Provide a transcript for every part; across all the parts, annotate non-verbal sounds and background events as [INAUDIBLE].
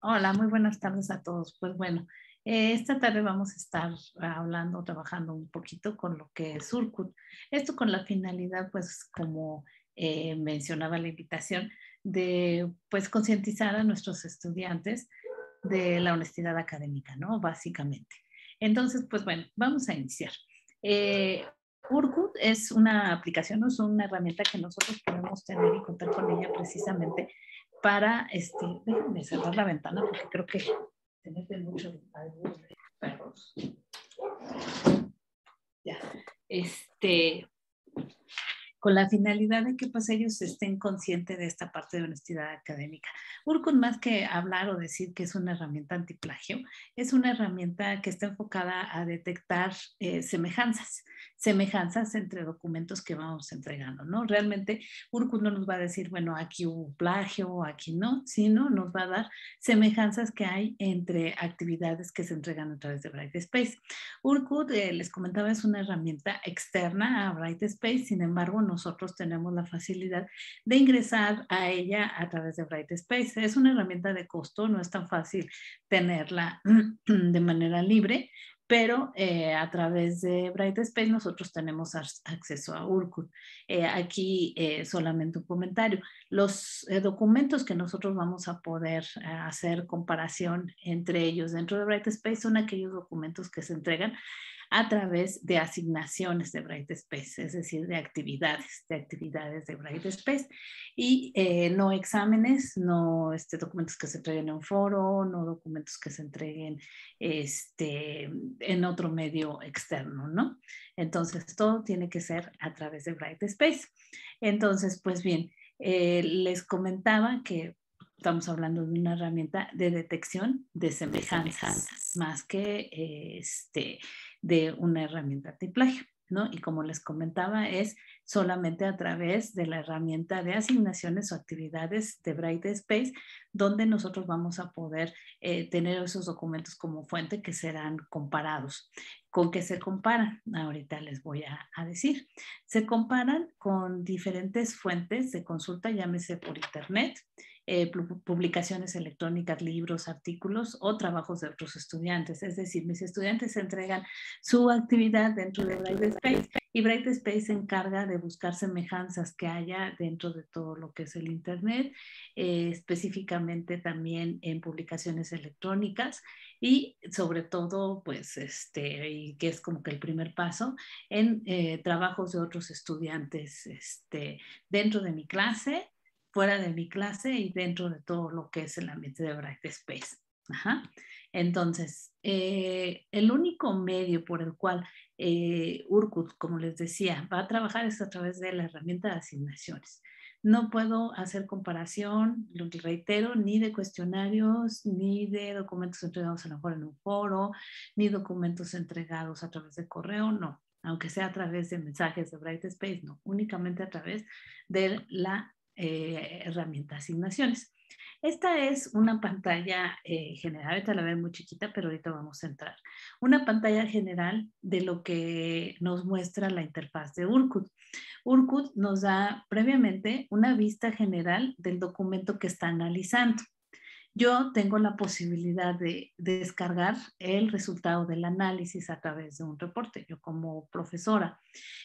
Hola, muy buenas tardes a todos. Pues bueno, eh, esta tarde vamos a estar hablando, trabajando un poquito con lo que es Surcut. Esto con la finalidad, pues como eh, mencionaba la invitación, de pues concientizar a nuestros estudiantes de la honestidad académica, ¿no? Básicamente. Entonces, pues bueno, vamos a iniciar. Eh, Urkut es una aplicación, es una herramienta que nosotros podemos tener y contar con ella precisamente para, este, déjenme cerrar la ventana porque creo que tenés de perros. Ya, este, con la finalidad de que pues ellos estén conscientes de esta parte de honestidad académica. Urkut más que hablar o decir que es una herramienta antiplagio, es una herramienta que está enfocada a detectar eh, semejanzas semejanzas entre documentos que vamos entregando, ¿no? Realmente Urku no nos va a decir, bueno, aquí hubo plagio, aquí no, sino nos va a dar semejanzas que hay entre actividades que se entregan a través de Brightspace. Space. Eh, les comentaba, es una herramienta externa a Brightspace, sin embargo, nosotros tenemos la facilidad de ingresar a ella a través de Brightspace. Es una herramienta de costo, no es tan fácil tenerla [CLEARS THROAT] de manera libre, pero eh, a través de Brightspace nosotros tenemos acceso a Urkut. Eh, aquí eh, solamente un comentario. Los documentos que nosotros vamos a poder hacer comparación entre ellos dentro de Bright son aquellos documentos que se entregan a través de asignaciones de Bright Space, es decir, de actividades, de actividades de Bright Space y eh, no exámenes, no este, documentos que se entreguen en un foro, no documentos que se entreguen este, en otro medio externo, ¿no? Entonces, todo tiene que ser a través de Bright Space. Entonces, pues bien, eh, les comentaba que estamos hablando de una herramienta de detección de semejanzas, más que este, de una herramienta antiplagio. ¿No? Y como les comentaba, es solamente a través de la herramienta de asignaciones o actividades de Bright Space, donde nosotros vamos a poder eh, tener esos documentos como fuente que serán comparados. ¿Con qué se comparan? Ahorita les voy a, a decir. Se comparan con diferentes fuentes de consulta, llámese por internet, eh, publicaciones electrónicas, libros, artículos o trabajos de otros estudiantes. Es decir, mis estudiantes entregan su actividad dentro de Brightspace y Brightspace Space se encarga de buscar semejanzas que haya dentro de todo lo que es el Internet, eh, específicamente también en publicaciones electrónicas y sobre todo, pues, este, que es como que el primer paso, en eh, trabajos de otros estudiantes este, dentro de mi clase fuera de mi clase y dentro de todo lo que es el ambiente de Bright Space. Ajá. Entonces, eh, el único medio por el cual eh, como les decía, va a trabajar es a través de la herramienta de asignaciones. No puedo hacer comparación, lo que reitero, ni de cuestionarios, ni de documentos entregados a lo mejor en un foro, ni documentos entregados a través de correo, no, aunque sea a través de mensajes de Bright Space, no, únicamente a través de la eh, herramienta asignaciones. Esta es una pantalla eh, general, ahorita la ven muy chiquita, pero ahorita vamos a entrar. Una pantalla general de lo que nos muestra la interfaz de URCUD. URCUD nos da previamente una vista general del documento que está analizando. Yo tengo la posibilidad de descargar el resultado del análisis a través de un reporte, yo como profesora.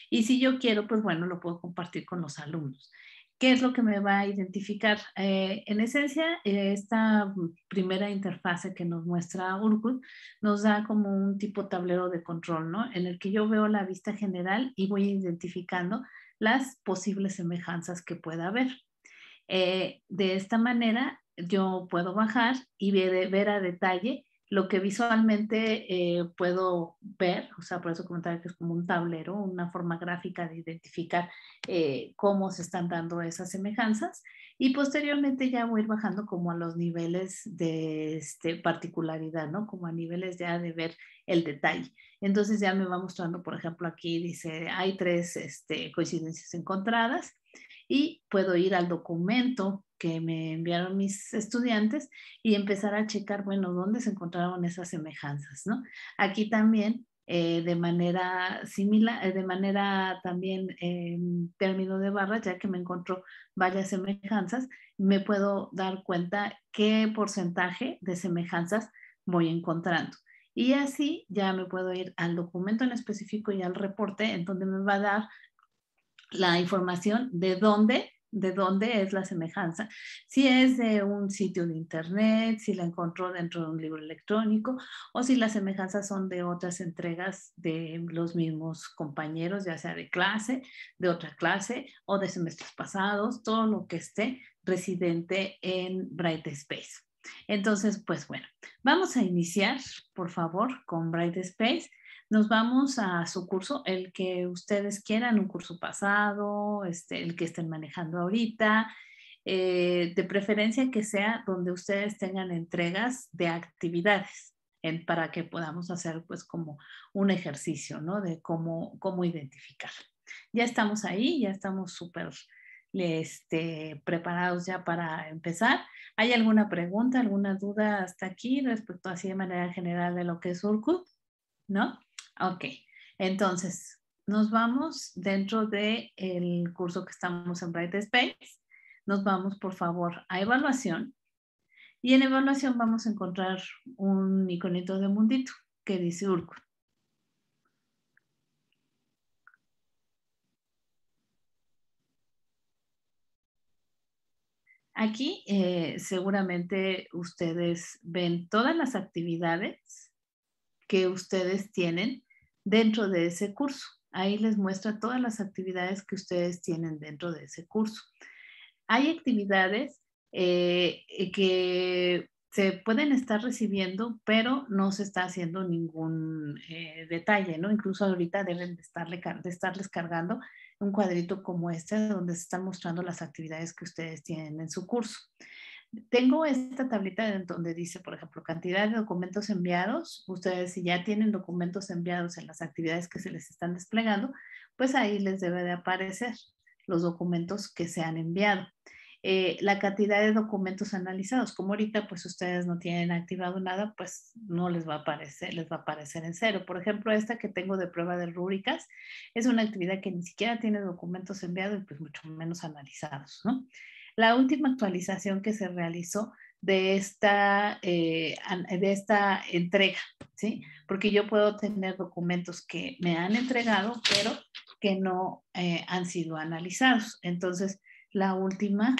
Y si yo quiero, pues bueno, lo puedo compartir con los alumnos. ¿Qué es lo que me va a identificar? Eh, en esencia, eh, esta primera interfase que nos muestra Urkut nos da como un tipo tablero de control, ¿no? En el que yo veo la vista general y voy identificando las posibles semejanzas que pueda haber. Eh, de esta manera, yo puedo bajar y ver a detalle lo que visualmente eh, puedo ver, o sea, por eso comentaba que es como un tablero, una forma gráfica de identificar eh, cómo se están dando esas semejanzas y posteriormente ya voy a ir bajando como a los niveles de este, particularidad, ¿no? Como a niveles ya de ver el detalle. Entonces ya me va mostrando, por ejemplo, aquí dice, hay tres este, coincidencias encontradas y puedo ir al documento que me enviaron mis estudiantes y empezar a checar, bueno, dónde se encontraron esas semejanzas, ¿no? Aquí también, eh, de manera similar, eh, de manera también eh, término de barra, ya que me encontró varias semejanzas, me puedo dar cuenta qué porcentaje de semejanzas voy encontrando. Y así ya me puedo ir al documento en específico y al reporte, en donde me va a dar la información de dónde de dónde es la semejanza, si es de un sitio de internet, si la encontró dentro de un libro electrónico o si las semejanzas son de otras entregas de los mismos compañeros, ya sea de clase, de otra clase o de semestres pasados, todo lo que esté residente en Brightspace. Entonces, pues bueno, vamos a iniciar, por favor, con Brightspace nos vamos a su curso, el que ustedes quieran, un curso pasado, este, el que estén manejando ahorita, eh, de preferencia que sea donde ustedes tengan entregas de actividades en, para que podamos hacer pues como un ejercicio, ¿no? De cómo, cómo identificar. Ya estamos ahí, ya estamos súper este, preparados ya para empezar. ¿Hay alguna pregunta, alguna duda hasta aquí respecto así de manera general de lo que es Urkut? ¿No? Ok, entonces nos vamos dentro del el curso que estamos en Brightspace. Nos vamos, por favor, a evaluación. Y en evaluación vamos a encontrar un iconito de mundito que dice Urco. Aquí eh, seguramente ustedes ven todas las actividades que ustedes tienen dentro de ese curso. Ahí les muestra todas las actividades que ustedes tienen dentro de ese curso. Hay actividades eh, eh, que se pueden estar recibiendo, pero no se está haciendo ningún eh, detalle, ¿no? Incluso ahorita deben de, estarle, de estarles cargando un cuadrito como este, donde se están mostrando las actividades que ustedes tienen en su curso. Tengo esta tablita donde dice, por ejemplo, cantidad de documentos enviados. Ustedes si ya tienen documentos enviados en las actividades que se les están desplegando, pues ahí les debe de aparecer los documentos que se han enviado. Eh, la cantidad de documentos analizados, como ahorita pues ustedes no tienen activado nada, pues no les va a aparecer, les va a aparecer en cero. Por ejemplo, esta que tengo de prueba de rúbricas es una actividad que ni siquiera tiene documentos enviados y pues mucho menos analizados, ¿no? La última actualización que se realizó de esta, eh, de esta entrega, ¿sí? Porque yo puedo tener documentos que me han entregado, pero que no eh, han sido analizados. Entonces, la última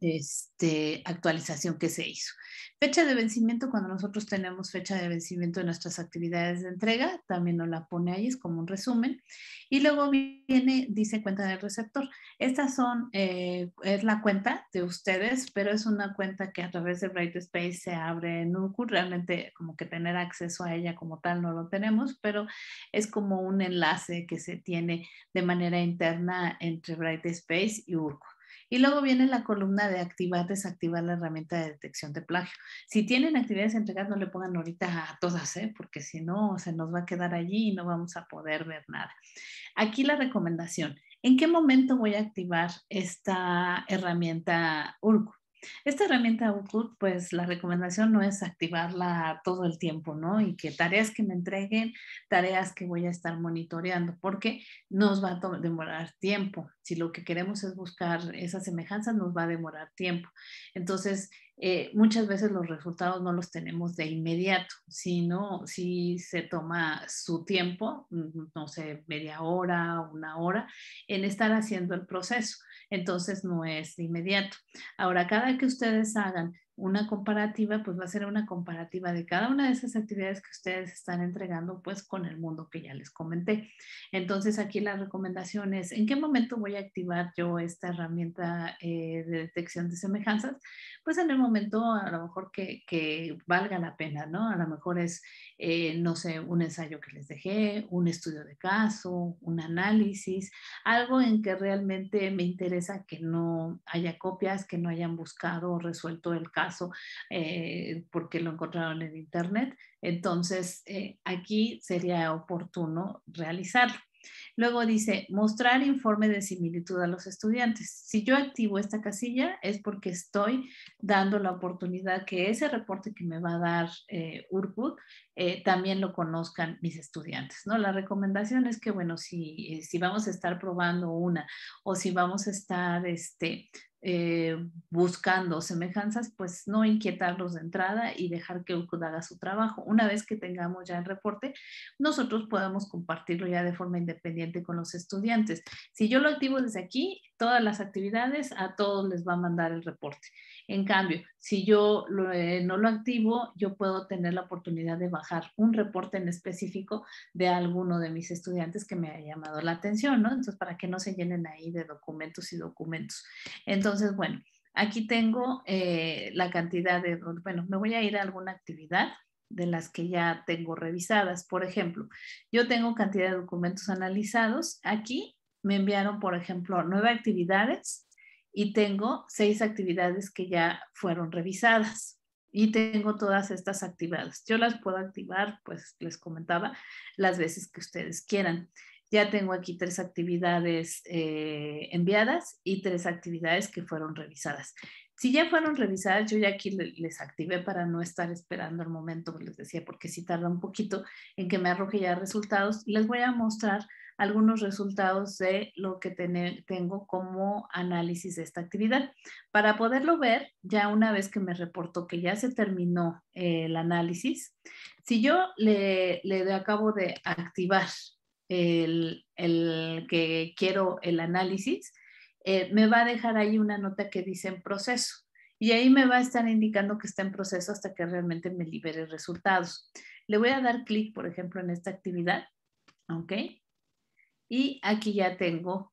este, actualización que se hizo. Fecha de vencimiento, cuando nosotros tenemos fecha de vencimiento de nuestras actividades de entrega, también nos la pone ahí, es como un resumen. Y luego viene, dice cuenta del receptor. Estas son, eh, es la cuenta de ustedes, pero es una cuenta que a través de Brightspace se abre en UQ. Realmente como que tener acceso a ella como tal no lo tenemos, pero es como un enlace que se tiene de manera interna entre Brightspace y UQ. Y luego viene la columna de activar, desactivar la herramienta de detección de plagio. Si tienen actividades entregadas, no le pongan ahorita a todas, ¿eh? porque si no, se nos va a quedar allí y no vamos a poder ver nada. Aquí la recomendación. ¿En qué momento voy a activar esta herramienta URCU? Esta herramienta URCU, pues la recomendación no es activarla todo el tiempo, ¿no? Y que tareas que me entreguen, tareas que voy a estar monitoreando, porque nos va a demorar tiempo si lo que queremos es buscar esa semejanza, nos va a demorar tiempo. Entonces, eh, muchas veces los resultados no los tenemos de inmediato, sino si se toma su tiempo, mm, no sé, media hora, una hora, en estar haciendo el proceso. Entonces, no es de inmediato. Ahora, cada que ustedes hagan una comparativa, pues va a ser una comparativa de cada una de esas actividades que ustedes están entregando, pues con el mundo que ya les comenté. Entonces, aquí la recomendación es, ¿en qué momento voy a activar yo esta herramienta eh, de detección de semejanzas? Pues en el momento a lo mejor que, que valga la pena, ¿no? A lo mejor es, eh, no sé, un ensayo que les dejé, un estudio de caso, un análisis, algo en que realmente me interesa que no haya copias, que no hayan buscado o resuelto el caso eh, porque lo encontraron en Internet. Entonces, eh, aquí sería oportuno realizarlo. Luego dice, mostrar informe de similitud a los estudiantes. Si yo activo esta casilla es porque estoy dando la oportunidad que ese reporte que me va a dar eh, eh también lo conozcan mis estudiantes. ¿no? La recomendación es que, bueno, si, si vamos a estar probando una o si vamos a estar este, eh, buscando semejanzas, pues no inquietarlos de entrada y dejar que UCUD haga su trabajo. Una vez que tengamos ya el reporte, nosotros podemos compartirlo ya de forma independiente con los estudiantes. Si yo lo activo desde aquí, todas las actividades a todos les va a mandar el reporte. En cambio, si yo eh, no lo activo, yo puedo tener la oportunidad de bajar un reporte en específico de alguno de mis estudiantes que me ha llamado la atención, ¿no? Entonces, para que no se llenen ahí de documentos y documentos. Entonces, bueno, aquí tengo eh, la cantidad de, bueno, me voy a ir a alguna actividad de las que ya tengo revisadas. Por ejemplo, yo tengo cantidad de documentos analizados. Aquí me enviaron, por ejemplo, nueve actividades y tengo seis actividades que ya fueron revisadas y tengo todas estas activadas. Yo las puedo activar, pues les comentaba, las veces que ustedes quieran. Ya tengo aquí tres actividades eh, enviadas y tres actividades que fueron revisadas. Si ya fueron revisadas, yo ya aquí les activé para no estar esperando el momento, les decía, porque si tarda un poquito en que me arroje ya resultados, les voy a mostrar algunos resultados de lo que tengo como análisis de esta actividad. Para poderlo ver, ya una vez que me reportó que ya se terminó eh, el análisis, si yo le, le acabo de activar el, el, que quiero el análisis, eh, me va a dejar ahí una nota que dice en proceso. Y ahí me va a estar indicando que está en proceso hasta que realmente me libere resultados. Le voy a dar clic, por ejemplo, en esta actividad. ¿Ok? Y aquí ya tengo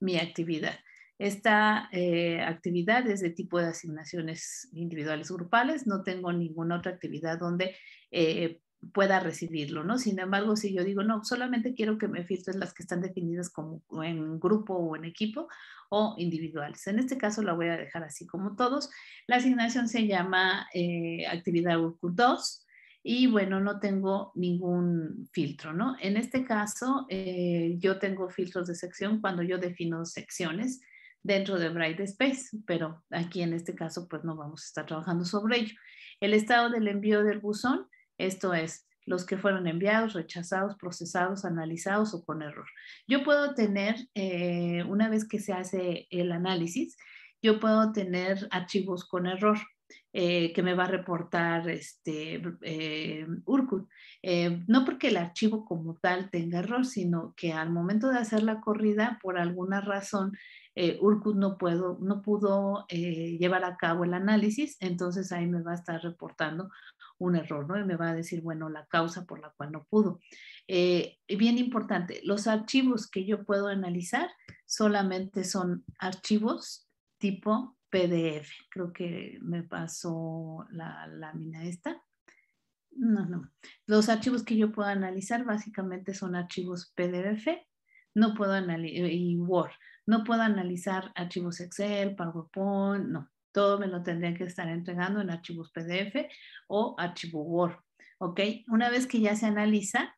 mi actividad. Esta eh, actividad es de tipo de asignaciones individuales grupales, no tengo ninguna otra actividad donde eh, pueda recibirlo, ¿no? Sin embargo, si yo digo, no, solamente quiero que me filtres las que están definidas como en grupo o en equipo o individuales. En este caso la voy a dejar así como todos. La asignación se llama eh, actividad actividad 2 y bueno, no tengo ningún filtro, ¿no? En este caso, eh, yo tengo filtros de sección cuando yo defino secciones dentro de Bright Space, pero aquí en este caso, pues no vamos a estar trabajando sobre ello. El estado del envío del buzón, esto es, los que fueron enviados, rechazados, procesados, analizados o con error. Yo puedo tener, eh, una vez que se hace el análisis, yo puedo tener archivos con error. Eh, que me va a reportar este, eh, Urkut. Eh, no porque el archivo como tal tenga error, sino que al momento de hacer la corrida, por alguna razón, eh, Urkut no, puedo, no pudo llevar a cabo el análisis, entonces ahí me va a estar reportando un error, ¿no? Y me va a decir, bueno, la causa por la cual no pudo. bien importante, los archivos que yo puedo analizar solamente son archivos tipo PDF. Creo que me pasó la lámina esta. No, no. Los archivos que yo puedo analizar básicamente son archivos PDF no puedo y Word, no puedo analizar archivos Excel, PowerPoint, no. Todo me lo tendría que estar entregando en archivos PDF o archivo Word. ¿Ok? Una vez que ya se analiza,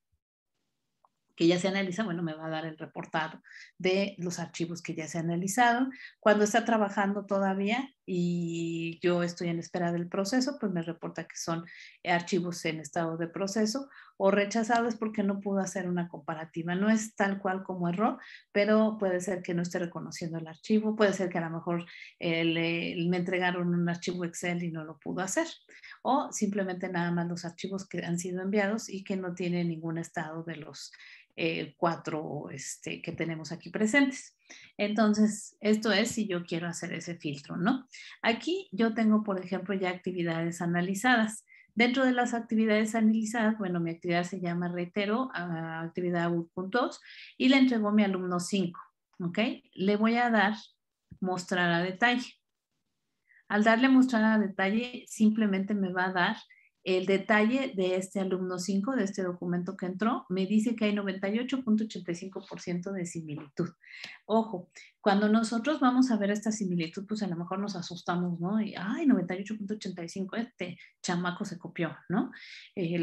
que ya se analiza, bueno, me va a dar el reportado de los archivos que ya se han analizado. Cuando está trabajando todavía y yo estoy en espera del proceso, pues me reporta que son archivos en estado de proceso o rechazados porque no pudo hacer una comparativa. No es tal cual como error, pero puede ser que no esté reconociendo el archivo, puede ser que a lo mejor eh, me entregaron un archivo Excel y no lo pudo hacer, o simplemente nada más los archivos que han sido enviados y que no tienen ningún estado de los eh, cuatro este, que tenemos aquí presentes. Entonces, esto es si yo quiero hacer ese filtro, ¿no? Aquí yo tengo, por ejemplo, ya actividades analizadas. Dentro de las actividades analizadas, bueno, mi actividad se llama, retero a ah, actividad 1.2 y le entregó mi alumno 5, ¿ok? Le voy a dar mostrar a detalle. Al darle mostrar a detalle, simplemente me va a dar el detalle de este alumno 5, de este documento que entró, me dice que hay 98.85% de similitud. Ojo, cuando nosotros vamos a ver esta similitud, pues a lo mejor nos asustamos, ¿no? Y, ay, 98.85, este chamaco se copió, ¿no?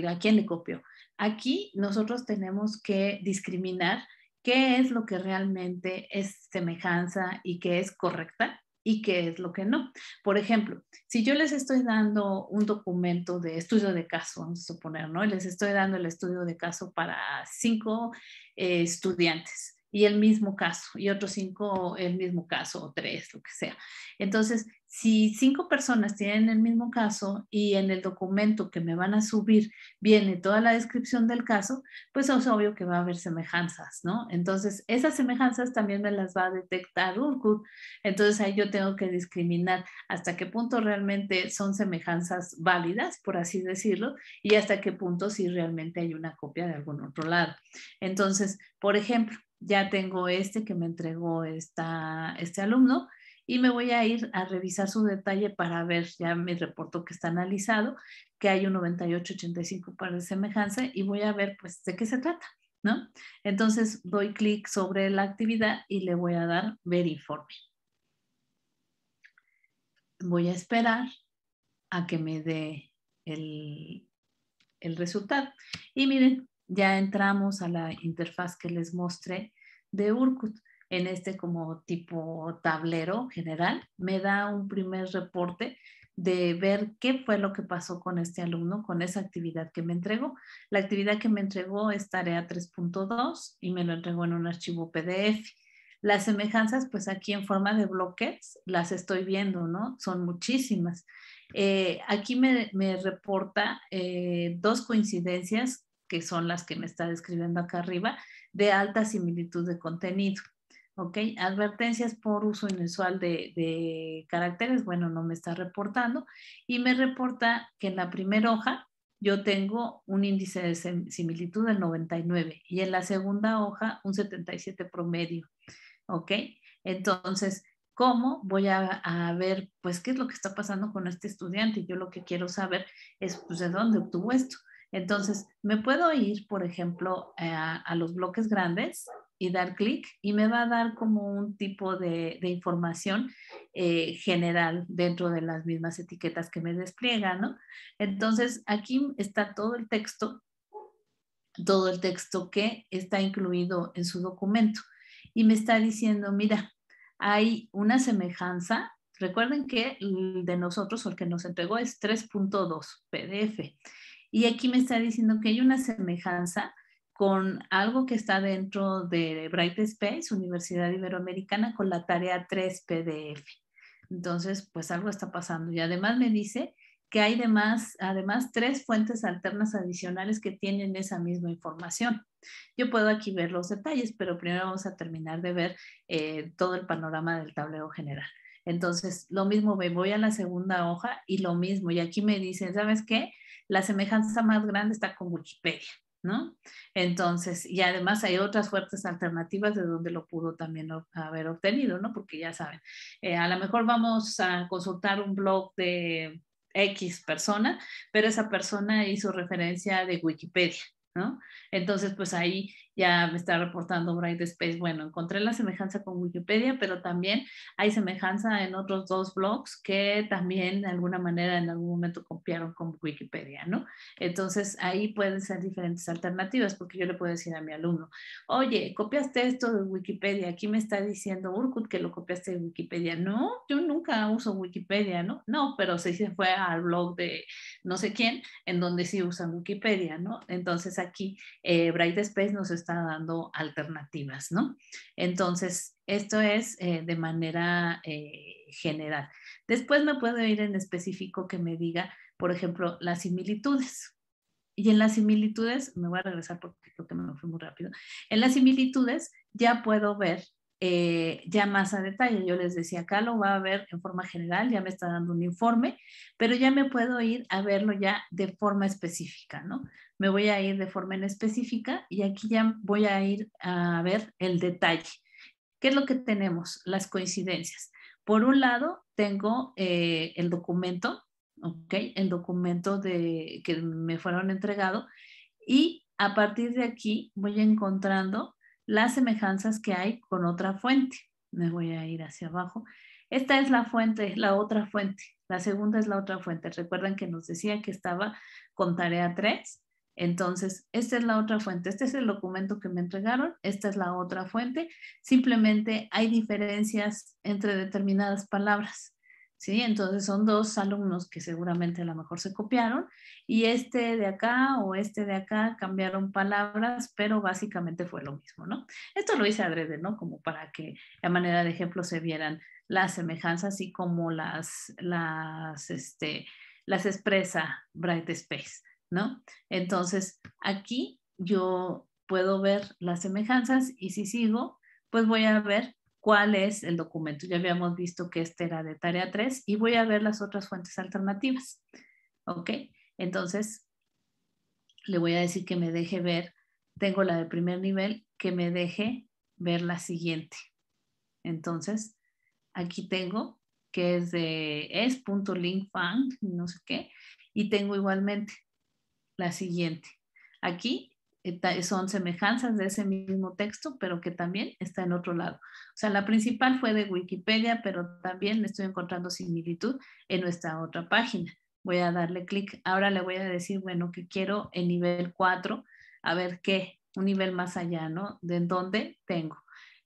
¿A quién le copió? Aquí nosotros tenemos que discriminar qué es lo que realmente es semejanza y qué es correcta y qué es lo que no. Por ejemplo, si yo les estoy dando un documento de estudio de caso, vamos a suponer, ¿no? Les estoy dando el estudio de caso para cinco eh, estudiantes y el mismo caso, y otros cinco el mismo caso, o tres, lo que sea. Entonces, si cinco personas tienen el mismo caso y en el documento que me van a subir viene toda la descripción del caso, pues es obvio que va a haber semejanzas, ¿no? Entonces, esas semejanzas también me las va a detectar Urkut. Entonces, ahí yo tengo que discriminar hasta qué punto realmente son semejanzas válidas, por así decirlo, y hasta qué punto si realmente hay una copia de algún otro lado. Entonces, por ejemplo, ya tengo este que me entregó este alumno y me voy a ir a revisar su detalle para ver ya mi reporto que está analizado, que hay un 9885 85 para de semejanza y voy a ver pues de qué se trata, ¿no? Entonces doy clic sobre la actividad y le voy a dar ver informe. Voy a esperar a que me dé el, el resultado. Y miren, ya entramos a la interfaz que les mostré de Urkut en este como tipo tablero general, me da un primer reporte de ver qué fue lo que pasó con este alumno, con esa actividad que me entregó. La actividad que me entregó es tarea 3.2 y me lo entregó en un archivo PDF. Las semejanzas, pues aquí en forma de bloques, las estoy viendo, ¿no? Son muchísimas. Eh, aquí me, reporta eh, dos coincidencias que son las que me está describiendo acá arriba, de alta similitud de contenido. ¿ok? Advertencias por uso inusual de, caracteres, bueno, no me está reportando y me reporta que en la primera hoja yo tengo un índice de similitud del 99 y en la segunda hoja un 77 promedio, ¿ok? Entonces, ¿cómo voy a, ver, pues, qué es lo que está pasando con este estudiante? Yo lo que quiero saber es, pues, ¿de dónde obtuvo esto? Entonces, me puedo ir, por ejemplo, eh, a, a los bloques grandes, y dar clic y me va a dar como un tipo de, información eh, general dentro de las mismas etiquetas que me despliega, ¿no? Entonces aquí está todo el texto, todo el texto que está incluido en su documento y me está diciendo, mira, hay una semejanza. Recuerden que el de nosotros el que nos entregó es 3.2 PDF. Y aquí me está diciendo que hay una semejanza con algo que está dentro de Bright Space, Universidad Iberoamericana, con la tarea 3 PDF. Entonces, pues algo está pasando. Y además me dice que hay además, tres fuentes alternas adicionales que tienen esa misma información. Yo puedo aquí ver los detalles, pero primero vamos a terminar de ver eh, todo el panorama del tablero general. Entonces, lo mismo, me voy a la segunda hoja y lo mismo. Y aquí me dicen, ¿sabes qué? La semejanza más grande está con Wikipedia. ¿no? Entonces, y además hay otras fuertes alternativas de donde lo pudo también haber obtenido, ¿no? Porque ya saben, eh, a lo mejor vamos a consultar un blog de X persona, pero esa persona hizo referencia de Wikipedia, ¿no? Entonces, pues ahí ya me está reportando Bright Space, bueno, encontré la semejanza con Wikipedia, pero también hay semejanza en otros dos blogs que también de alguna manera en algún momento copiaron con Wikipedia, ¿no? Entonces ahí pueden ser diferentes alternativas porque yo le puedo decir a mi alumno, oye, copiaste esto de Wikipedia, aquí me está diciendo Urkut que lo copiaste de Wikipedia. No, yo nunca uso Wikipedia, ¿no? No, pero sí se fue al blog de no sé quién, en donde sí usan Wikipedia, ¿no? Entonces aquí eh, Bright Space nos está dando alternativas, ¿no? Entonces, esto es eh, de manera eh, general. Después me puedo ir en específico que me diga, por ejemplo, las similitudes. Y en las similitudes, me voy a regresar porque creo que me fui muy rápido. En las similitudes ya puedo ver eh, ya más a detalle. Yo les decía, acá lo va a ver en forma general, ya me está dando un informe, pero ya me puedo ir a verlo ya de forma específica, ¿no? me voy a ir de forma en específica y aquí ya voy a ir a ver el detalle. ¿Qué es lo que tenemos? Las coincidencias. Por un lado, tengo eh, el documento, ¿ok? El documento de, que me fueron entregado y a partir de aquí voy encontrando las semejanzas que hay con otra fuente. Me voy a ir hacia abajo. Esta es la fuente, la otra fuente. La segunda es la otra fuente. Recuerdan que nos decía que estaba con tarea 3 entonces, esta es la otra fuente. Este es el documento que me entregaron. Esta es la otra fuente. Simplemente hay diferencias entre determinadas palabras. ¿sí? Entonces son dos alumnos que seguramente a lo mejor se copiaron y este de acá o este de acá cambiaron palabras, pero básicamente fue lo mismo, ¿no? Esto lo hice adrede, ¿no? Como para que a manera de ejemplo se vieran las semejanzas y como las, las, este, las expresa Bright Space. ¿no? Entonces, aquí yo puedo ver las semejanzas y si sigo, pues voy a ver cuál es el documento. Ya habíamos visto que este era de tarea 3 y voy a ver las otras fuentes alternativas. ¿Ok? Entonces, le voy a decir que me deje ver, tengo la de primer nivel, que me deje ver la siguiente. Entonces, aquí tengo que es de es.linkfang, no sé qué, y tengo igualmente la siguiente. Aquí eh, son semejanzas de ese mismo texto, pero que también está en otro lado. O sea, la principal fue de Wikipedia, pero también estoy encontrando similitud en nuestra otra página. Voy a darle clic. Ahora le voy a decir, bueno, que quiero el nivel 4, a ver qué, un nivel más allá, ¿no? De dónde tengo.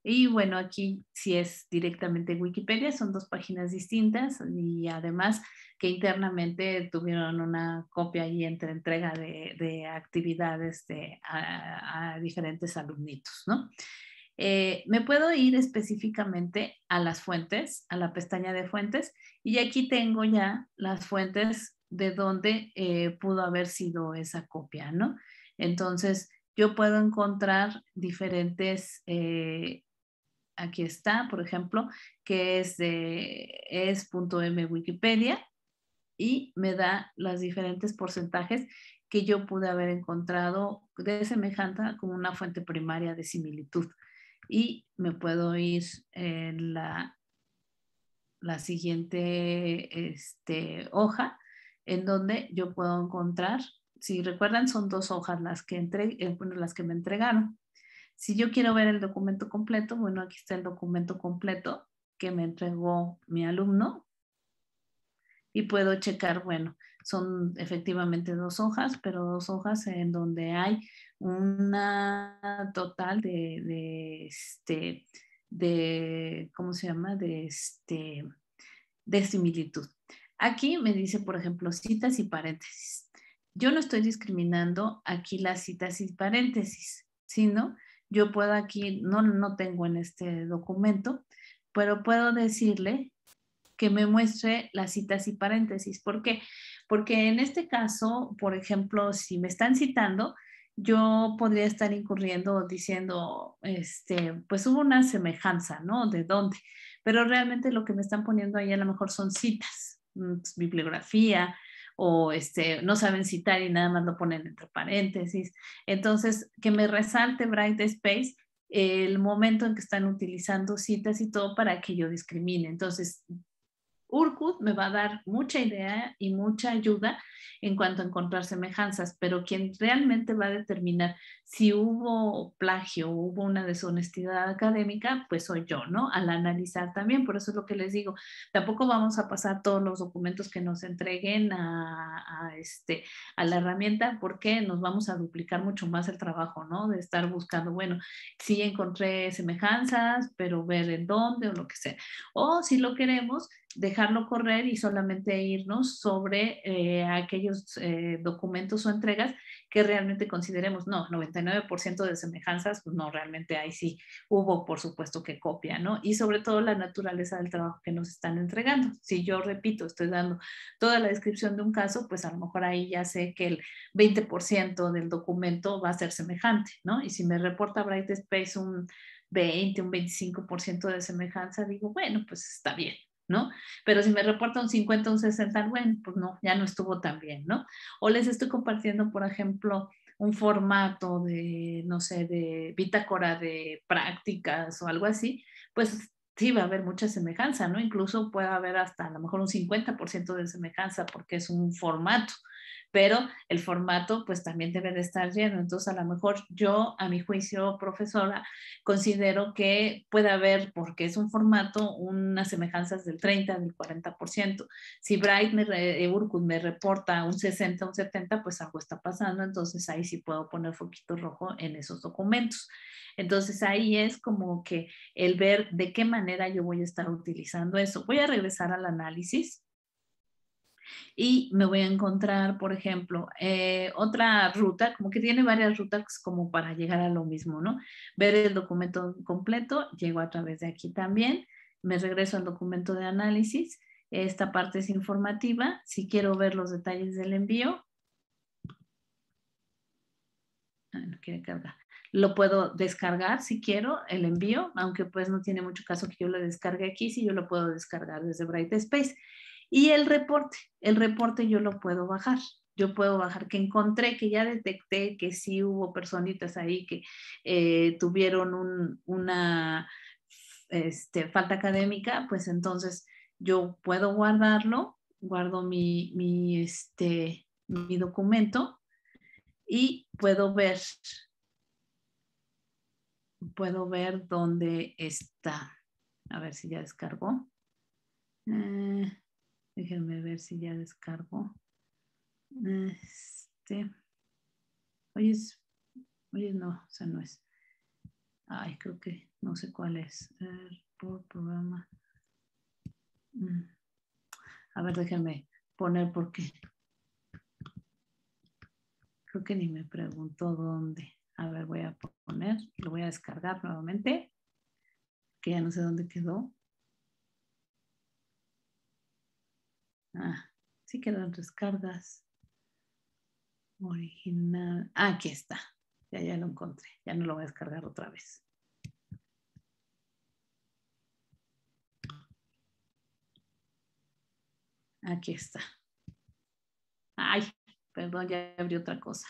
Y bueno, aquí si es directamente en Wikipedia, son dos páginas distintas y además que internamente tuvieron una copia y entre entrega de, actividades a, diferentes alumnitos, ¿no? Eh, me puedo ir específicamente a las fuentes, a la pestaña de fuentes, y aquí tengo ya las fuentes de donde eh, pudo haber sido esa copia, ¿no? Entonces, yo puedo encontrar diferentes eh, aquí está, por ejemplo, que es de es.m Wikipedia y me da los diferentes porcentajes que yo pude haber encontrado de semejanza como una fuente primaria de similitud. Y me puedo ir en la, la siguiente este, hoja en donde yo puedo encontrar, si recuerdan, son dos hojas las que, entre, eh, las que me entregaron. Si yo quiero ver el documento completo, bueno, aquí está el documento completo que me entregó mi alumno y puedo checar, bueno, son efectivamente dos hojas, pero dos hojas en donde hay una total de, de este, ¿cómo se llama? De, este, de similitud. Aquí me dice, por ejemplo, citas y paréntesis. Yo no estoy discriminando aquí las citas y paréntesis, sino yo puedo aquí, no, tengo en este documento, pero puedo decirle que me muestre las citas y paréntesis. ¿Por qué? Porque en este caso, por ejemplo, si me están citando, yo podría estar incurriendo diciendo, este, pues hubo una semejanza, ¿no? ¿De dónde? Pero realmente lo que me están poniendo ahí a lo mejor son citas, mm, pues, bibliografía, o este, no saben citar y nada más lo ponen entre paréntesis. Entonces, que me resalte Bright Space el momento en que están utilizando citas y todo para que yo discrimine. Entonces, Urkut me va a dar mucha idea y mucha ayuda en cuanto a encontrar semejanzas, pero quien realmente va a determinar si hubo plagio, hubo una deshonestidad académica, pues soy yo, ¿no? Al analizar también, por eso es lo que les digo, tampoco vamos a pasar todos los documentos que nos entreguen a, este, a la herramienta porque nos vamos a duplicar mucho más el trabajo, ¿no? De estar buscando, bueno, sí encontré semejanzas, pero ver en dónde o lo que sea. O si lo queremos, dejarlo correr y solamente irnos sobre eh, aquellos eh, documentos o entregas que realmente consideremos, no, 99% de semejanzas, pues no, realmente ahí sí hubo, por supuesto, que copia, ¿no? Y sobre todo la naturaleza del trabajo que nos están entregando. Si yo, repito, estoy dando toda la descripción de un caso, pues a lo mejor ahí ya sé que el 20% del documento va a ser semejante, ¿no? Y si me reporta Bright Space un 20, un 25% de semejanza, digo, bueno, pues está bien, ¿no? Pero si me reporta un 50, un 60, bueno, pues no, ya no estuvo tan bien, ¿no? O les estoy compartiendo, por ejemplo, un formato de, no sé, de bitácora de prácticas o algo así, pues sí va a haber mucha semejanza, ¿no? Incluso puede haber hasta a lo mejor un 50% de semejanza porque es un formato, pero el formato pues también debe de estar lleno. Entonces a lo mejor yo, a mi juicio, profesora, considero que puede haber, porque es un formato, unas semejanzas del 30, del 40%. Si Bright me, eh, Urkut me reporta un 60, un 70, pues algo está pasando, entonces ahí sí puedo poner foquito rojo en esos documentos. Entonces ahí es como que el ver de qué manera yo voy a estar utilizando eso. Voy a regresar al análisis y me voy a encontrar, por ejemplo, eh, otra ruta, como que tiene varias rutas como para llegar a lo mismo, ¿no? Ver el documento completo, llego a través de aquí también, me regreso al documento de análisis, esta parte es informativa, si quiero ver los detalles del envío, ah, no lo puedo descargar si quiero, el envío, aunque pues no tiene mucho caso que yo lo descargue aquí, si yo lo puedo descargar desde Brightspace. Y el reporte, el reporte yo lo puedo bajar. Yo puedo bajar que encontré, que ya detecté que sí hubo personitas ahí que eh, tuvieron una este, falta académica, pues entonces yo puedo guardarlo, guardo mi, este, mi documento y puedo ver, puedo ver dónde está. A ver si ya descargó. Eh, Déjenme ver si ya descargo. Este. oye, no, o sea, no es. Ay, creo que no sé cuál es. por programa. Mm. A ver, déjenme poner por qué Creo que ni me preguntó dónde. A ver, voy a poner, lo voy a descargar nuevamente, que ya no sé dónde quedó. Ah, sí las descargas. Original. Ah, aquí está. Ya, ya lo encontré. Ya no lo voy a descargar otra vez. Aquí está. Ay, perdón, ya abrí otra cosa.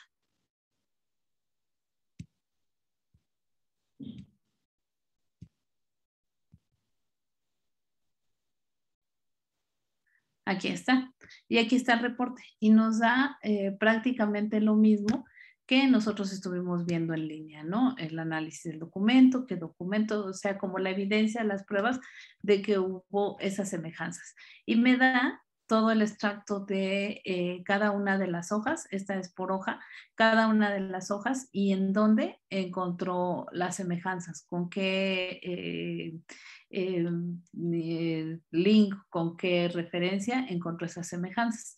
Aquí está. Y aquí está el reporte. Y nos da eh, prácticamente lo mismo que nosotros estuvimos viendo en línea, ¿no? El análisis del documento, qué documento, o sea, como la evidencia, las pruebas de que hubo esas semejanzas. Y me da todo el extracto de eh, cada una de las hojas, esta es por hoja, cada una de las hojas y en dónde encontró las semejanzas, con qué eh, eh, link, con qué referencia encontró esas semejanzas.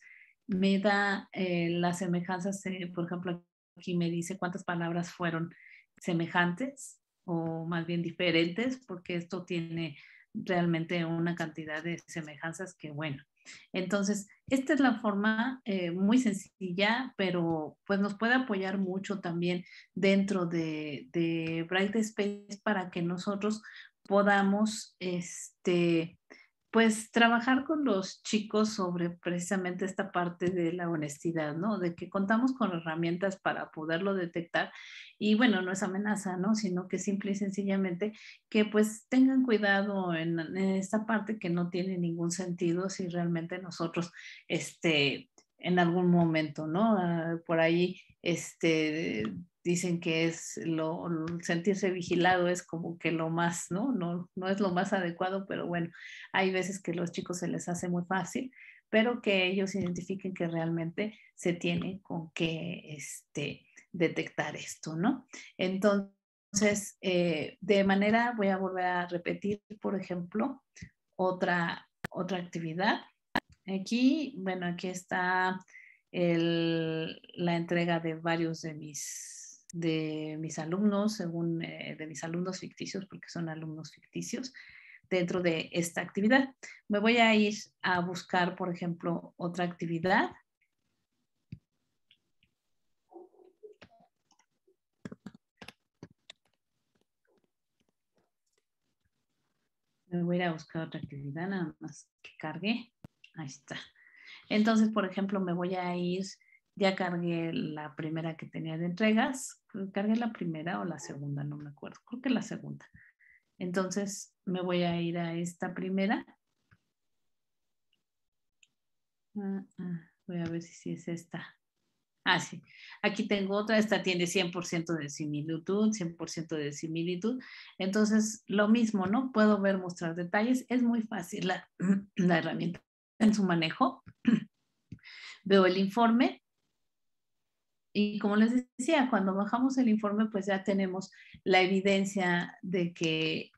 Me da las semejanzas, por ejemplo, aquí me dice cuántas palabras fueron semejantes o más bien diferentes, porque esto tiene realmente una cantidad de semejanzas que, bueno, entonces, esta es la forma eh, muy sencilla, pero pues nos puede apoyar mucho también dentro de, de Bright Space para que nosotros podamos este, pues trabajar con los chicos sobre precisamente esta parte de la honestidad, ¿no? De que contamos con herramientas para poderlo detectar y bueno, no es amenaza, ¿no? Sino que simple y sencillamente que pues tengan cuidado en, esta parte que no tiene ningún sentido si realmente nosotros, este, en algún momento, ¿no? Ah, por ahí, este, dicen que es lo sentirse vigilado es como que lo más, ¿no? No, no es lo más adecuado, pero bueno, hay veces que los chicos se les hace muy fácil, pero que ellos identifiquen que realmente se tienen con que este, detectar esto, ¿no? Entonces, eh, de manera, voy a volver a repetir, por ejemplo, otra, otra actividad. Aquí, bueno, aquí está el, la entrega de varios de mis de mis alumnos, según eh, de mis alumnos ficticios, porque son alumnos ficticios, dentro de esta actividad. Me voy a ir a buscar, por ejemplo, otra actividad. Me voy a ir a buscar otra actividad, nada más que cargue. Ahí está. Entonces, por ejemplo, me voy a ir ya cargué la primera que tenía de entregas, cargué la primera o la segunda, no me acuerdo, creo que la segunda. Entonces me voy a ir a esta primera. Ah, ah, voy a ver si es esta. Ah, sí. Aquí tengo otra, esta tiene 100% de similitud, 100% de similitud. Entonces, lo mismo, ¿no? Puedo ver, mostrar detalles. Es muy fácil la, [CLEARS THROAT] la herramienta en su manejo. [CLEARS THROAT] Veo el informe, y como les decía, cuando bajamos el informe, pues ya tenemos la evidencia de que,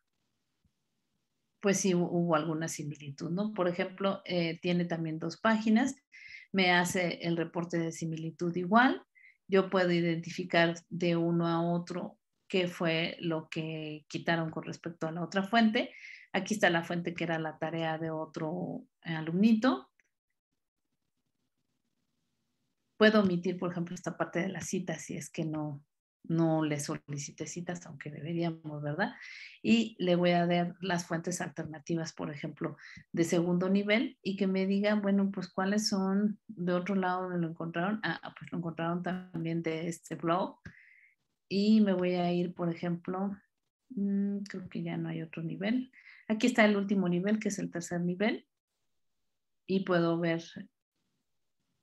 pues sí hubo alguna similitud, ¿no? Por ejemplo, eh, tiene también dos páginas, me hace el reporte de similitud igual, yo puedo identificar de uno a otro qué fue lo que quitaron con respecto a la otra fuente. Aquí está la fuente que era la tarea de otro alumnito puedo omitir, por ejemplo, esta parte de las citas si es que no, no le solicite citas, aunque deberíamos, ¿verdad? Y le voy a dar las fuentes alternativas, por ejemplo, de segundo nivel y que me digan, bueno, pues cuáles son de otro lado donde lo encontraron. Ah, ah, pues lo encontraron también de este blog. Y me voy a ir, por ejemplo, mm, creo que ya no hay otro nivel. Aquí está el último nivel, que es el tercer nivel. Y puedo ver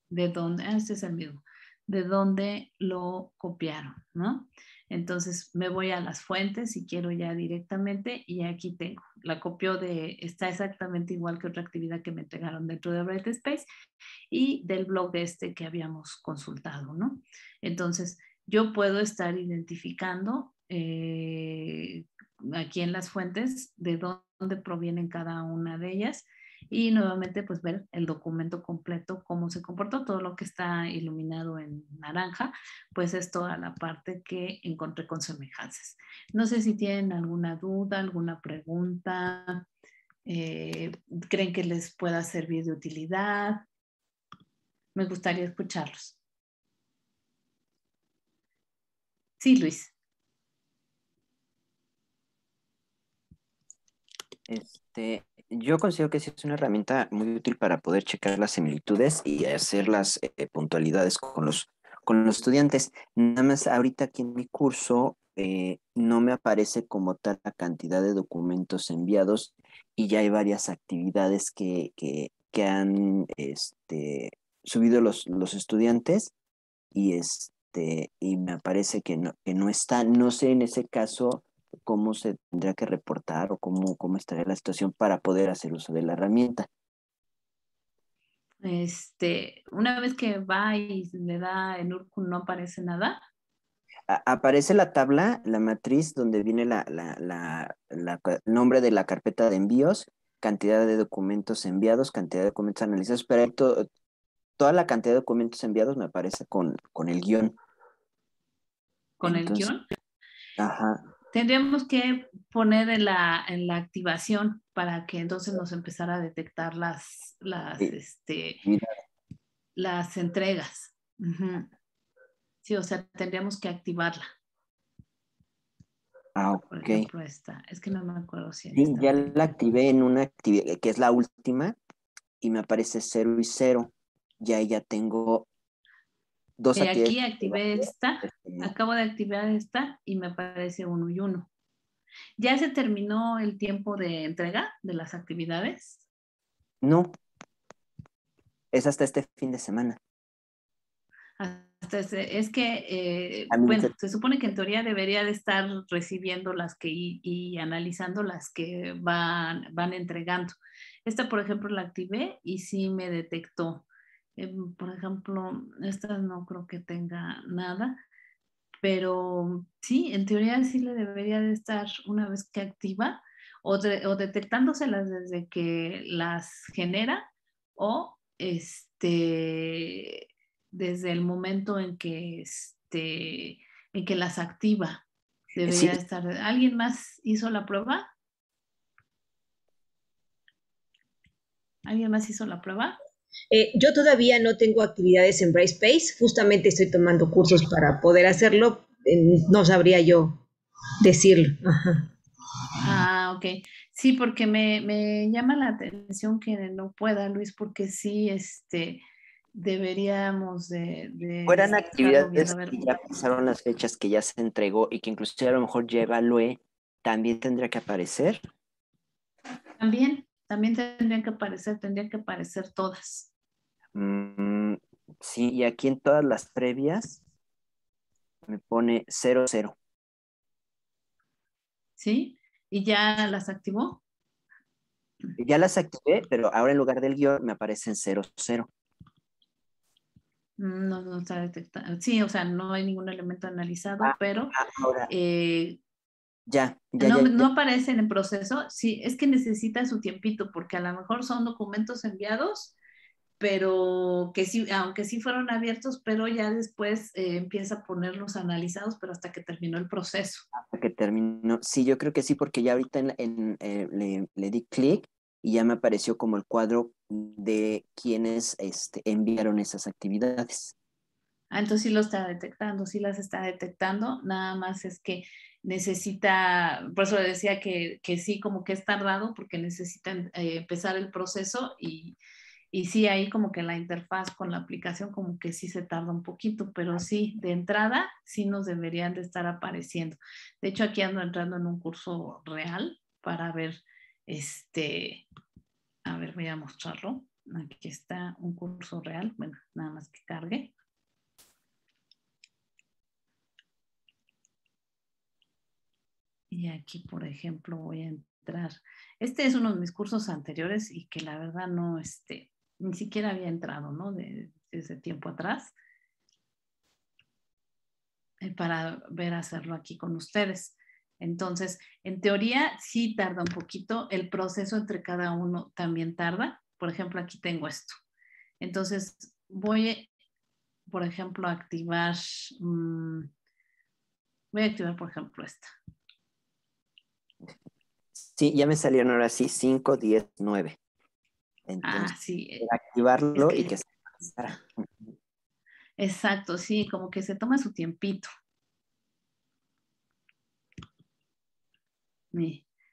de dónde, ah, este es el mismo, de dónde lo copiaron, ¿no? Entonces me voy a las fuentes y quiero ya directamente y aquí tengo, la copio de, está exactamente igual que otra actividad que me entregaron dentro de Brightspace y del blog de este que habíamos consultado, ¿no? Entonces yo puedo estar identificando eh, aquí en las fuentes de dónde provienen cada una de ellas y nuevamente pues ver el documento completo, cómo se comportó, todo lo que está iluminado en naranja, pues es toda la parte que encontré con semejanzas. No sé si tienen alguna duda, alguna pregunta, eh, creen que les pueda servir de utilidad. Me gustaría escucharlos. Sí, Luis. Este, yo considero que sí es una herramienta muy útil para poder checar las similitudes y hacer las eh, puntualidades con los, con los estudiantes. Nada más ahorita aquí en mi curso eh, no me aparece como tal la cantidad de documentos enviados y ya hay varias actividades que, que, han este, subido los, estudiantes y, este, y me parece que no, que no está. No sé en ese caso cómo se tendría que reportar o cómo, cómo estaría la situación para poder hacer uso de la herramienta. Este, una vez que va y le da en Urku, no aparece nada. aparece la tabla, la matriz donde viene la, nombre de la carpeta de envíos, cantidad de documentos enviados, cantidad de documentos analizados, pero toda la cantidad de documentos enviados me aparece con, con el guión. ¿Con el guión? Ajá tendríamos que poner en la, en la activación para que entonces nos empezara a detectar las, las, este, entregas. Sí, o sea, tendríamos que activarla. Ah, ok. Es que no me acuerdo si. ya la activé en una actividad que es la última y me aparece cero y cero. Ya ya tengo y aquí activé esta, este, acabo de activar esta y me aparece uno y uno. ¿Ya se terminó el tiempo de entrega de las actividades? No. Es hasta este fin de semana. Hasta este, es que, eh, bueno, se... supone que en teoría debería de estar recibiendo las que y, analizando las que van, van entregando. Esta, por ejemplo, la activé y sí me detectó eh, por ejemplo, esta no creo que tenga nada, pero sí, en teoría sí le debería de estar una vez que activa o, detectándoselas desde que las genera o este, desde el momento en que, este, en que las activa. Debería estar. ¿Alguien más hizo la prueba? ¿Alguien más hizo la prueba? Eh, yo todavía no tengo actividades en Brightspace. justamente estoy tomando cursos para poder hacerlo, eh, no sabría yo decirlo. Ah, ok. Sí, porque me, llama la atención que no pueda, Luis, porque sí, este, deberíamos de... Fueran actividades que ya pasaron las fechas que ya se entregó y que inclusive a lo mejor ya evalué, ¿también tendría que aparecer? También, también tendrían que aparecer, tendrían que aparecer todas. Mm, sí, y aquí en todas las previas me pone 00. ¿Sí? ¿Y ya las activó? Ya las activé, pero ahora en lugar del guión me aparecen 00. Mm, no, no está detectado. Sí, o sea, no hay ningún elemento analizado, ah, pero ahora. Eh, ya, ya, no, aparece en el proceso, sí, es que necesita su tiempito, porque a lo mejor son documentos enviados, pero que sí, aunque sí fueron abiertos, pero ya después eh, empieza a ponerlos analizados, pero hasta que terminó el proceso. Hasta que terminó, sí, yo creo que sí, porque ya ahorita eh, le, di clic y ya me apareció como el cuadro de quienes este, enviaron esas actividades. Ah, entonces sí lo está detectando, sí las está detectando, nada más es que necesita, por eso le decía que, sí, como que es tardado porque necesitan eh, empezar el proceso y, y sí, ahí como que la interfaz con la aplicación como que sí se tarda un poquito, pero sí, de entrada sí nos deberían de estar apareciendo. De hecho, aquí ando entrando en un curso real para ver, este, a ver, voy a mostrarlo. Aquí está un curso real, bueno, nada más que cargue. Y aquí, por ejemplo, voy a entrar. Este es uno de mis cursos anteriores y que la verdad no, este, ni siquiera había entrado, ¿no? De, ese tiempo atrás. Eh, para ver hacerlo aquí con ustedes. Entonces, en teoría sí tarda un poquito, el proceso entre cada uno también tarda. Por ejemplo, aquí tengo esto. Entonces, voy, por ejemplo, a activar, mm, voy a activar, por ejemplo, esta. Sí, ya me salieron ahora sí 5, 10, 9. Entonces, ah, sí. Eh, activarlo y que se pasara. Exacto, sí, como que se toma su tiempito.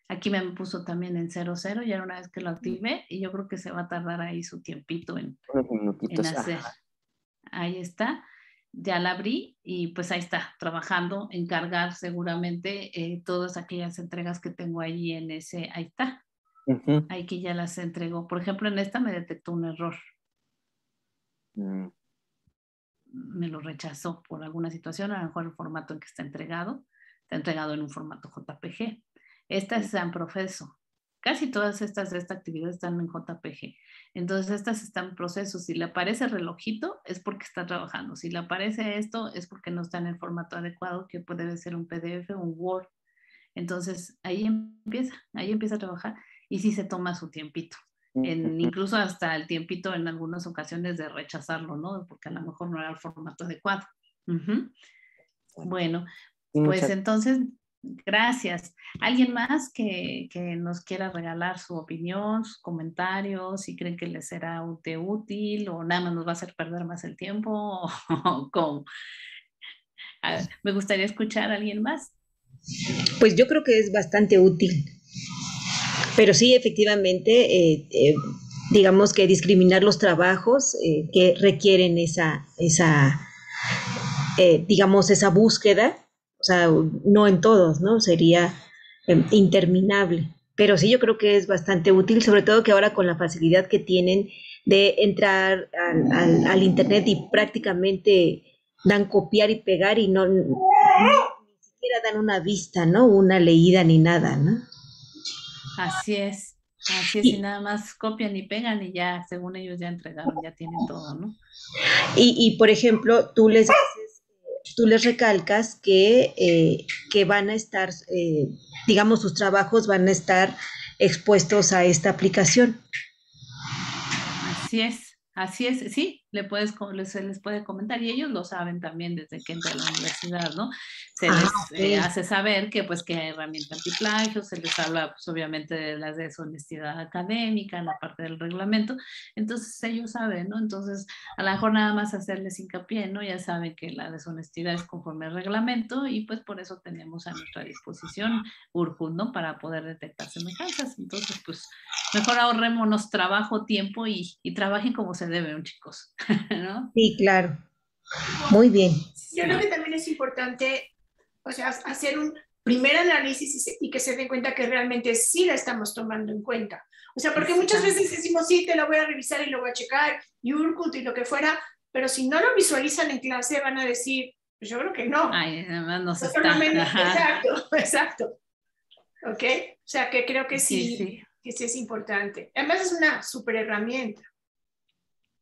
Aquí me puso también en 00, ya una vez que lo activé, y yo creo que se va a tardar ahí su tiempito en, Unos minutitos, hacer. Ahí está ya la abrí y pues ahí está, trabajando en cargar seguramente eh, todas aquellas entregas que tengo ahí en ese, ahí está, ahí que ya las entregó. Por ejemplo, en esta me detectó un error. Mm. Me lo rechazó por alguna situación, a lo mejor el formato en que está entregado, está entregado en un formato JPG. Esta es San Profeso, Casi todas estas de esta actividad están en JPG. Entonces, estas están en proceso. Si le aparece relojito, es porque está trabajando. Si le aparece esto, es porque no está en el formato adecuado, que puede ser un PDF un Word. Entonces, ahí empieza, ahí empieza a trabajar y sí se toma su tiempito. En, incluso hasta el tiempito en algunas ocasiones de rechazarlo, ¿no? Porque a lo mejor no era el formato adecuado. Bueno, pues entonces Gracias. ¿Alguien más que, nos quiera regalar su opinión, sus comentarios, si creen que les será útil o nada más nos va a hacer perder más el tiempo [LAUGHS] me gustaría escuchar a alguien más. Pues yo creo que es bastante útil, pero sí, efectivamente, eh, eh, digamos que discriminar los trabajos eh, que requieren esa, esa digamos, esa búsqueda o sea, no en todos, ¿no? Sería em, interminable. Pero sí, yo creo que es bastante útil, sobre todo que ahora con la facilidad que tienen de entrar al, Internet y prácticamente dan copiar y pegar y no, ni siquiera dan una vista, ¿no? Una leída ni nada, ¿no? Así es. Así es, y, nada más copian y pegan y ya, según ellos ya entregaron, ya tienen todo, ¿no? Y, por ejemplo, tú les tú les recalcas que, eh, van a estar, eh, digamos, sus trabajos van a estar expuestos a esta aplicación. Así es, así es, sí, le puedes, se les puede comentar y ellos lo saben también desde que entra a la universidad, ¿no? se ah, les eh, hace saber que pues que hay herramienta antiplagio, se les habla pues obviamente de la deshonestidad académica, la parte del reglamento, entonces ellos saben, ¿no? Entonces a lo mejor nada más hacerles hincapié, ¿no? Ya saben que la deshonestidad es conforme al reglamento y pues por eso tenemos a nuestra disposición Urjun, Para poder detectar semejanzas, entonces pues mejor ahorrémonos trabajo, tiempo y, trabajen como se debe, chicos, [LAUGHS] ¿no? Sí, claro. Muy bien. Yo creo que también es importante o sea, hacer un primer análisis y, que se den cuenta que realmente sí la estamos tomando en cuenta. O sea, porque muchas veces decimos, sí, te la voy a revisar y lo voy a checar, y Urkut y lo que fuera, pero si no lo visualizan en clase van a decir, pues yo creo que no. Ay, además no se está. Exacto, [LAUGHS] exacto. ¿Ok? O sea, que creo que sí, que sí es importante. Además es una súper herramienta.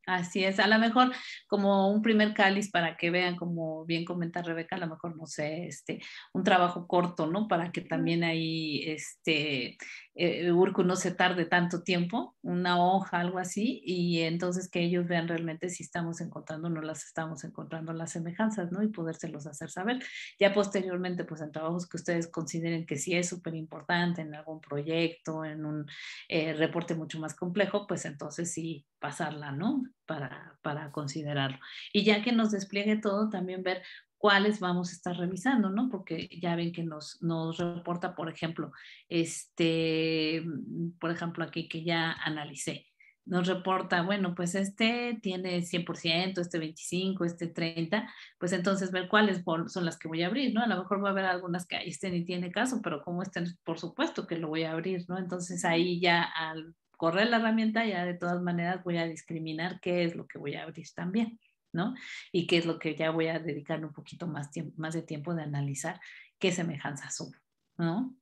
Así es, a lo mejor como un primer cáliz para que vean, como bien comenta Rebeca, a lo mejor, no sé, este, un trabajo corto, ¿no? Para que también ahí, este, eh, Urco no se tarde tanto tiempo, una hoja, algo así, y entonces que ellos vean realmente si estamos encontrando o no las estamos encontrando las semejanzas, ¿no? Y podérselos hacer saber. Ya posteriormente, pues en trabajos que ustedes consideren que sí es súper importante, en algún proyecto, en un eh, reporte mucho más complejo, pues entonces sí pasarla, ¿no? Para, para considerarlo. Y ya que nos despliegue todo, también ver cuáles vamos a estar revisando, ¿no? Porque ya ven que nos, nos reporta, por ejemplo, este, mm, por ejemplo, aquí que ya analicé, nos reporta, bueno, pues este tiene 100%, este 25, este 30%, pues entonces ver cuáles son las que voy a abrir, ¿no? A lo mejor va a haber algunas que ahí estén y tiene caso, pero como estén, por supuesto que lo voy a abrir, ¿no? Entonces ahí ya al correr la herramienta, ya de todas maneras voy a discriminar qué es lo que voy a abrir también. ¿no? Y qué es lo que ya voy a dedicar un poquito más, tiempo, más de tiempo de analizar qué semejanzas son ¿no?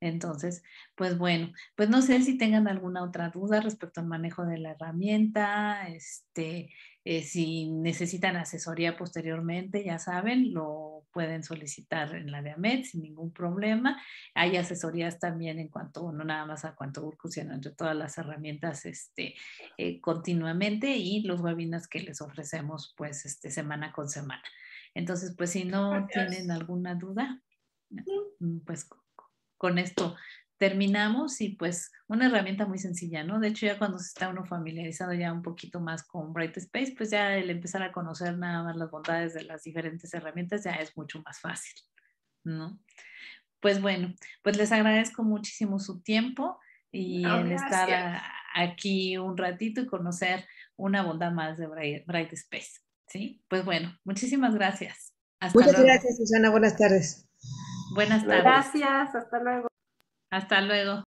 Entonces, pues bueno, pues no sé si tengan alguna otra duda respecto al manejo de la herramienta, este, eh, si necesitan asesoría posteriormente, ya saben, lo pueden solicitar en la de AMED sin ningún problema. Hay asesorías también en cuanto, no nada más a cuanto Urcus, sino entre todas las herramientas este, eh, continuamente y los webinars que les ofrecemos pues este, semana con semana. Entonces, pues si no tienen alguna duda, mm, pues con esto terminamos y pues una herramienta muy sencilla, ¿no? De hecho ya cuando se está uno familiarizado ya un poquito más con Bright Space, pues ya el empezar a conocer nada más las bondades de las diferentes herramientas ya es mucho más fácil, ¿no? Pues bueno, pues les agradezco muchísimo su tiempo y el estar aquí un ratito y conocer una bondad más de Bright, Space, ¿sí? Pues bueno, muchísimas gracias. Muchas gracias, Susana. Buenas tardes. Buenas tardes. Gracias, hasta luego. Hasta luego.